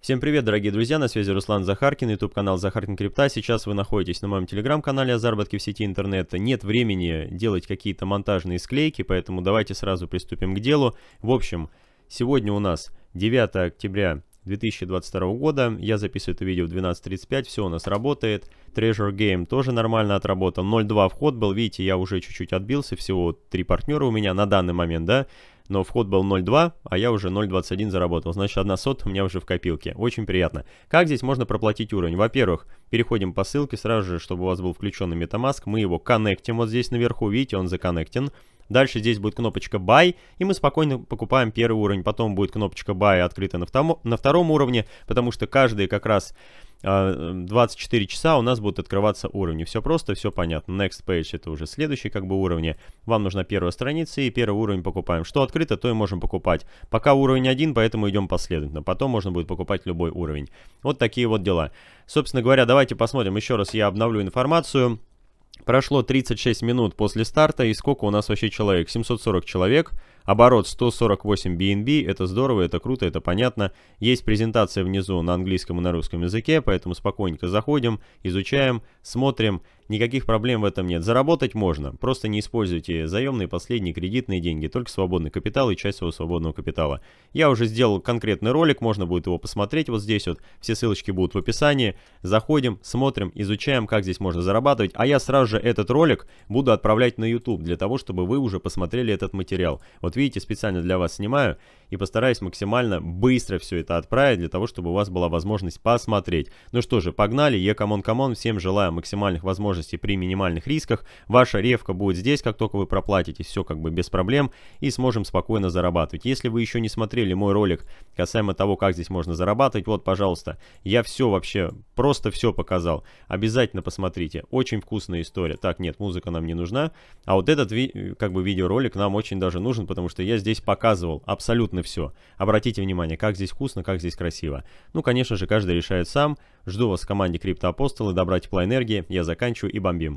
Всем привет, дорогие друзья, на связи Руслан Захаркин, YouTube канал Захаркин Крипта. Сейчас вы находитесь на моем телеграм-канале о заработке в сети интернета. Нет времени делать какие-то монтажные склейки, поэтому давайте сразу приступим к делу. В общем, сегодня у нас 9 октября 2022 года. Я записываю это видео в 12.35, все у нас работает. Treasure Game тоже нормально отработал. 0.2 вход был, видите, я уже чуть-чуть отбился, всего три партнера у меня на данный момент, да но вход был 0.2, а я уже 0.21 заработал. Значит, 1 сот у меня уже в копилке. Очень приятно. Как здесь можно проплатить уровень? Во-первых, переходим по ссылке сразу же, чтобы у вас был включен MetaMask. Мы его коннектим вот здесь наверху. Видите, он законнектен. Дальше здесь будет кнопочка Buy, и мы спокойно покупаем первый уровень. Потом будет кнопочка Buy открыта на, втом, на втором уровне, потому что каждый как раз 24 а, часа у нас будут открываться уровни. Все просто, все понятно. Next page это уже следующий как бы уровни. Вам нужна первая страница и первый уровень покупаем. Что открыто, то и можем покупать. Пока уровень один, поэтому идем последовательно. Потом можно будет покупать любой уровень. Вот такие вот дела. Собственно говоря, давайте посмотрим. Еще раз я обновлю информацию. Прошло 36 минут после старта, и сколько у нас вообще человек? 740 человек, оборот 148 BNB, это здорово, это круто, это понятно. Есть презентация внизу на английском и на русском языке, поэтому спокойненько заходим, изучаем, смотрим. Никаких проблем в этом нет. Заработать можно. Просто не используйте заемные, последние, кредитные деньги, только свободный капитал и часть своего свободного капитала. Я уже сделал конкретный ролик, можно будет его посмотреть вот здесь вот. Все ссылочки будут в описании. Заходим, смотрим, изучаем, как здесь можно зарабатывать. А я сразу же этот ролик буду отправлять на YouTube, для того, чтобы вы уже посмотрели этот материал. Вот видите, специально для вас снимаю и постараюсь максимально быстро все это отправить, для того, чтобы у вас была возможность посмотреть. Ну что же, погнали. е камон камон. Всем желаю максимальных возможностей возможности при минимальных рисках. Ваша ревка будет здесь, как только вы проплатите, все как бы без проблем и сможем спокойно зарабатывать. Если вы еще не смотрели мой ролик касаемо того, как здесь можно зарабатывать, вот, пожалуйста, я все вообще, просто все показал. Обязательно посмотрите, очень вкусная история. Так, нет, музыка нам не нужна, а вот этот как бы видеоролик нам очень даже нужен, потому что я здесь показывал абсолютно все. Обратите внимание, как здесь вкусно, как здесь красиво. Ну, конечно же, каждый решает сам. Жду вас в команде Криптоапостолы, добра тепла энергии, я заканчиваю и бомбим.